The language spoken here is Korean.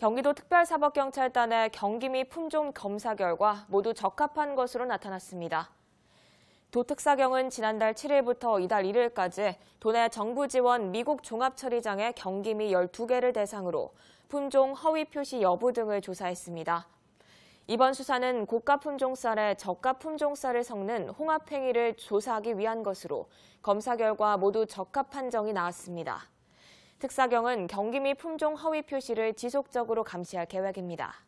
경기도 특별사법경찰단의 경기미 품종 검사 결과 모두 적합한 것으로 나타났습니다. 도특사경은 지난달 7일부터 이달 1일까지 도내 정부 지원 미국 종합처리장의 경기미 12개를 대상으로 품종 허위 표시 여부 등을 조사했습니다. 이번 수사는 고가 품종 쌀에 저가 품종 쌀을 섞는 홍합 행위를 조사하기 위한 것으로 검사 결과 모두 적합 판정이 나왔습니다. 특사경은 경기 및 품종 허위 표시를 지속적으로 감시할 계획입니다.